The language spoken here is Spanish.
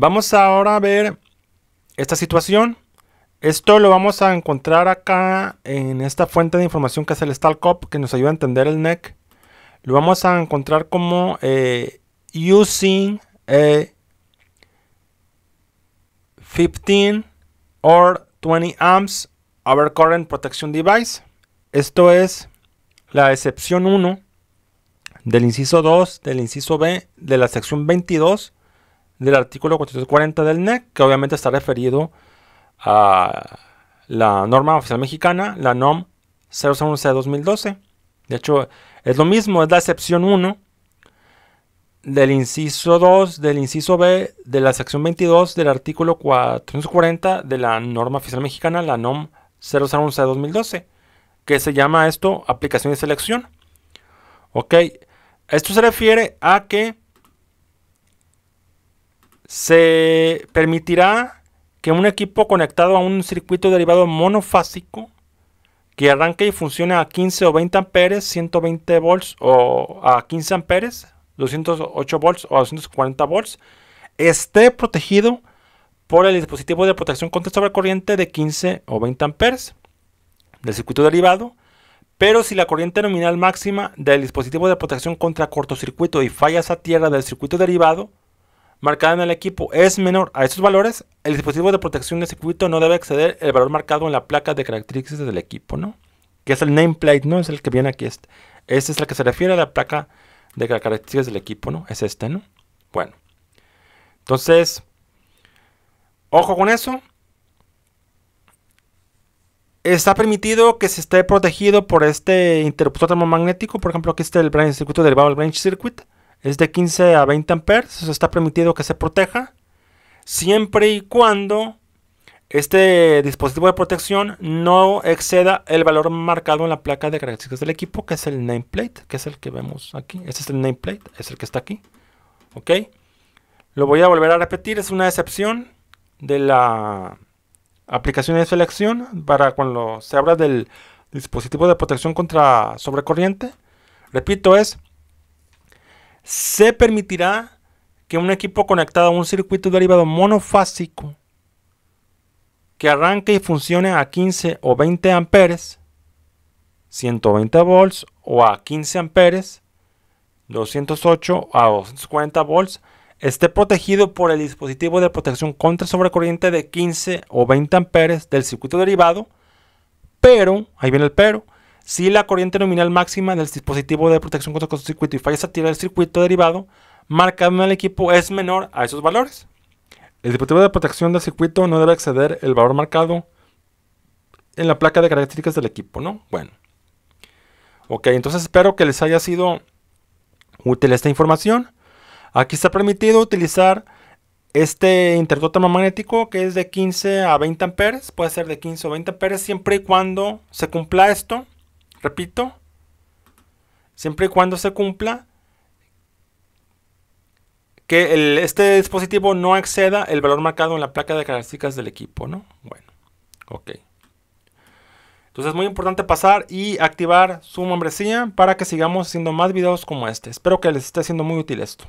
Vamos ahora a ver esta situación. Esto lo vamos a encontrar acá en esta fuente de información que es el StalCop que nos ayuda a entender el NEC. Lo vamos a encontrar como eh, using a 15 or 20 amps overcurrent protection device. Esto es la excepción 1 del inciso 2 del inciso B de la sección 22 del artículo 440 del NEC, que obviamente está referido a la norma oficial mexicana, la NOM 011 2012. De hecho, es lo mismo, es la excepción 1 del inciso 2, del inciso B, de la sección 22 del artículo 440 de la norma oficial mexicana, la NOM 011 2012, que se llama esto aplicación y selección. Ok, esto se refiere a que se permitirá que un equipo conectado a un circuito derivado monofásico que arranque y funcione a 15 o 20 amperes, 120 volts o a 15 amperes, 208 volts o a 240 volts, esté protegido por el dispositivo de protección contra sobrecorriente de 15 o 20 amperes del circuito derivado, pero si la corriente nominal máxima del dispositivo de protección contra cortocircuito y fallas a tierra del circuito derivado marcada en el equipo es menor a estos valores, el dispositivo de protección del circuito no debe exceder el valor marcado en la placa de características del equipo, ¿no? Que es el nameplate, ¿no? Es el que viene aquí. Este, este es la que se refiere a la placa de características del equipo, ¿no? Es este, ¿no? Bueno. Entonces, ojo con eso. Está permitido que se esté protegido por este interruptor termomagnético. Por ejemplo, aquí está el branch circuito del del branch circuit es de 15 a 20 amperes, eso está permitido que se proteja, siempre y cuando este dispositivo de protección no exceda el valor marcado en la placa de características del equipo, que es el nameplate, que es el que vemos aquí. Este es el nameplate, es el que está aquí. ¿Ok? Lo voy a volver a repetir, es una excepción de la aplicación de selección para cuando se habla del dispositivo de protección contra sobrecorriente. Repito, es se permitirá que un equipo conectado a un circuito derivado monofásico que arranque y funcione a 15 o 20 amperes, 120 volts o a 15 amperes, 208 a 240 volts, esté protegido por el dispositivo de protección contra sobrecorriente de 15 o 20 amperes del circuito derivado, pero, ahí viene el pero, si la corriente nominal máxima del dispositivo de protección contra cortocircuito y falla tirar del circuito derivado marcado en el equipo es menor a esos valores. El dispositivo de protección del circuito no debe exceder el valor marcado en la placa de características del equipo, ¿no? Bueno. Ok, entonces espero que les haya sido útil esta información. Aquí está permitido utilizar este interruptor magnético que es de 15 a 20 amperes. Puede ser de 15 o 20 amperes siempre y cuando se cumpla esto. Repito, siempre y cuando se cumpla que este dispositivo no exceda el valor marcado en la placa de características del equipo, ¿no? Bueno, ok. Entonces es muy importante pasar y activar su membresía para que sigamos haciendo más videos como este. Espero que les esté siendo muy útil esto.